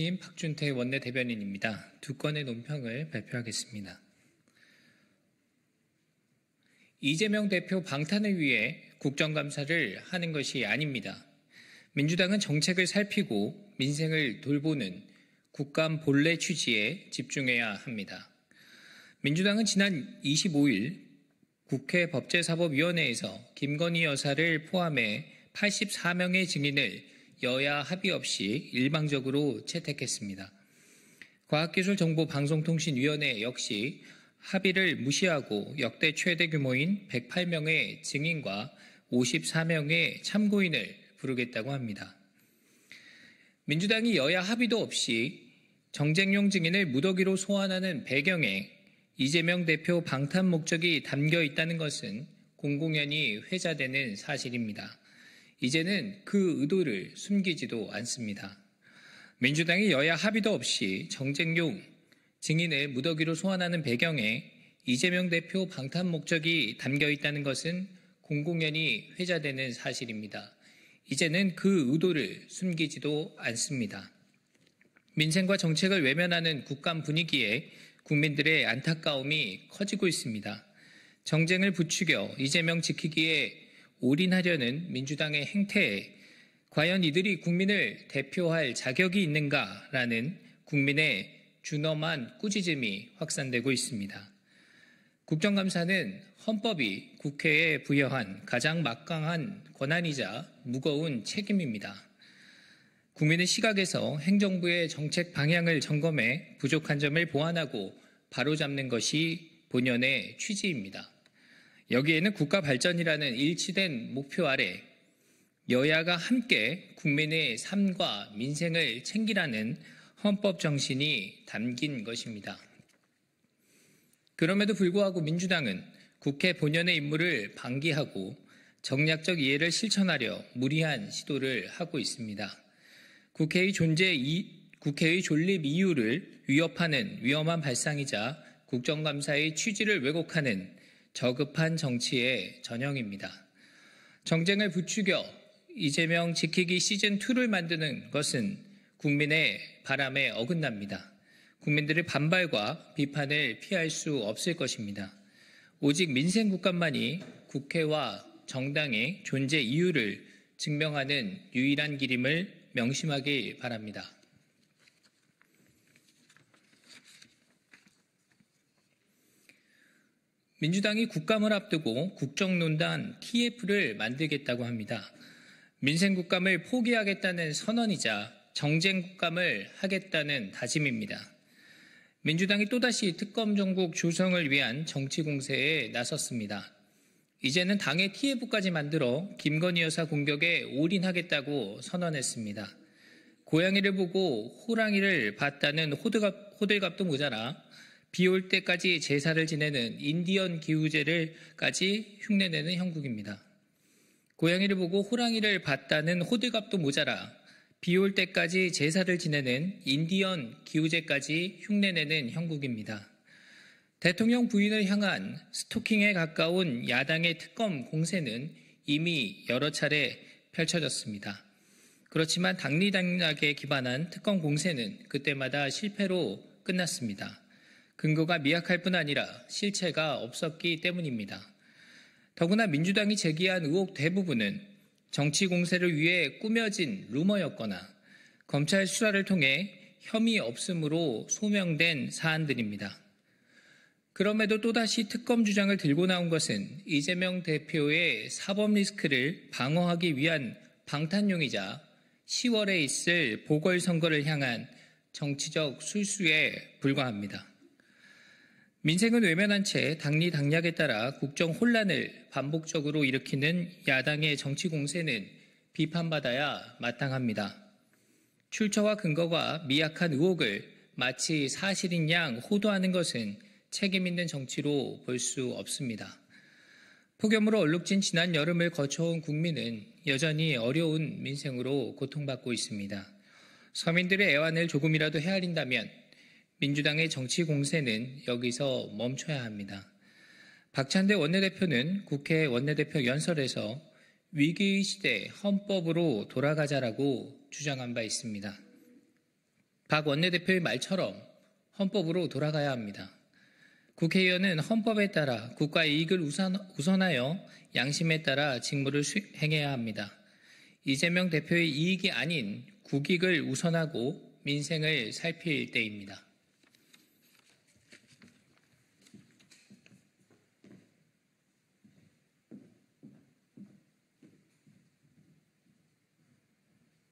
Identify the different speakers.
Speaker 1: 님 박준태 원내대변인입니다. 두 건의 논평을 발표하겠습니다. 이재명 대표 방탄을 위해 국정감사를 하는 것이 아닙니다. 민주당은 정책을 살피고 민생을 돌보는 국감 본래 취지에 집중해야 합니다. 민주당은 지난 25일 국회 법제사법위원회에서 김건희 여사를 포함해 84명의 증인을 여야 합의 없이 일방적으로 채택했습니다. 과학기술정보방송통신위원회 역시 합의를 무시하고 역대 최대 규모인 108명의 증인과 54명의 참고인을 부르겠다고 합니다. 민주당이 여야 합의도 없이 정쟁용 증인을 무더기로 소환하는 배경에 이재명 대표 방탄 목적이 담겨 있다는 것은 공공연히 회자되는 사실입니다. 이제는 그 의도를 숨기지도 않습니다. 민주당이 여야 합의도 없이 정쟁용 증인을 무더기로 소환하는 배경에 이재명 대표 방탄 목적이 담겨 있다는 것은 공공연히 회자되는 사실입니다. 이제는 그 의도를 숨기지도 않습니다. 민생과 정책을 외면하는 국감 분위기에 국민들의 안타까움이 커지고 있습니다. 정쟁을 부추겨 이재명 지키기에 올인하려는 민주당의 행태에 과연 이들이 국민을 대표할 자격이 있는가라는 국민의 준엄한 꾸짖음이 확산되고 있습니다. 국정감사는 헌법이 국회에 부여한 가장 막강한 권한이자 무거운 책임입니다. 국민의 시각에서 행정부의 정책 방향을 점검해 부족한 점을 보완하고 바로잡는 것이 본연의 취지입니다. 여기에는 국가 발전이라는 일치된 목표 아래 여야가 함께 국민의 삶과 민생을 챙기라는 헌법 정신이 담긴 것입니다. 그럼에도 불구하고 민주당은 국회 본연의 임무를 방기하고 정략적 이해를 실천하려 무리한 시도를 하고 있습니다. 국회의 존재 이, 국회의 존립 이유를 위협하는 위험한 발상이자 국정감사의 취지를 왜곡하는 저급한 정치의 전형입니다. 정쟁을 부추겨 이재명 지키기 시즌2를 만드는 것은 국민의 바람에 어긋납니다. 국민들의 반발과 비판을 피할 수 없을 것입니다. 오직 민생국감만이 국회와 정당의 존재 이유를 증명하는 유일한 길임을 명심하기 바랍니다. 민주당이 국감을 앞두고 국정농단 TF를 만들겠다고 합니다. 민생국감을 포기하겠다는 선언이자 정쟁국감을 하겠다는 다짐입니다. 민주당이 또다시 특검정국 조성을 위한 정치 공세에 나섰습니다. 이제는 당의 TF까지 만들어 김건희 여사 공격에 올인하겠다고 선언했습니다. 고양이를 보고 호랑이를 봤다는 호들갑, 호들갑도 모자라 비올 때까지 제사를 지내는 인디언 기우제를까지 흉내내는 형국입니다. 고양이를 보고 호랑이를 봤다는 호들갑도 모자라 비 올 때까지 제사를 지내는 인디언 기우제까지 흉내내는 형국입니다. 대통령 부인을 향한 스토킹에 가까운 야당의 특검 공세는 이미 여러 차례 펼쳐졌습니다. 그렇지만 당리당략에 기반한 특검 공세는 그때마다 실패로 끝났습니다. 근거가 미약할 뿐 아니라 실체가 없었기 때문입니다. 더구나 민주당이 제기한 의혹 대부분은 정치 공세를 위해 꾸며진 루머였거나 검찰 수사를 통해 혐의 없음으로 소명된 사안들입니다. 그럼에도 또다시 특검 주장을 들고 나온 것은 이재명 대표의 사법 리스크를 방어하기 위한 방탄용이자 10월에 있을 보궐선거를 향한 정치적 술수에 불과합니다. 민생은 외면한 채 당리당략에 따라 국정 혼란을 반복적으로 일으키는 야당의 정치 공세는 비판받아야 마땅합니다. 출처와 근거가 미약한 의혹을 마치 사실인 양 호도하는 것은 책임 있는 정치로 볼 수 없습니다. 폭염으로 얼룩진 지난 여름을 거쳐온 국민은 여전히 어려운 민생으로 고통받고 있습니다. 서민들의 애환을 조금이라도 헤아린다면 민주당의 정치 공세는 여기서 멈춰야 합니다. 박찬대 원내대표는 국회 원내대표 연설에서 위기 의 시대 헌법으로 돌아가자라고 주장한 바 있습니다. 박 원내대표의 말처럼 헌법으로 돌아가야 합니다. 국회의원은 헌법에 따라 국가의 이익을 우선, 우선하여 양심에 따라 직무를 수 행해야 합니다. 이재명 대표의 이익이 아닌 국익을 우선하고 민생을 살필 때입니다.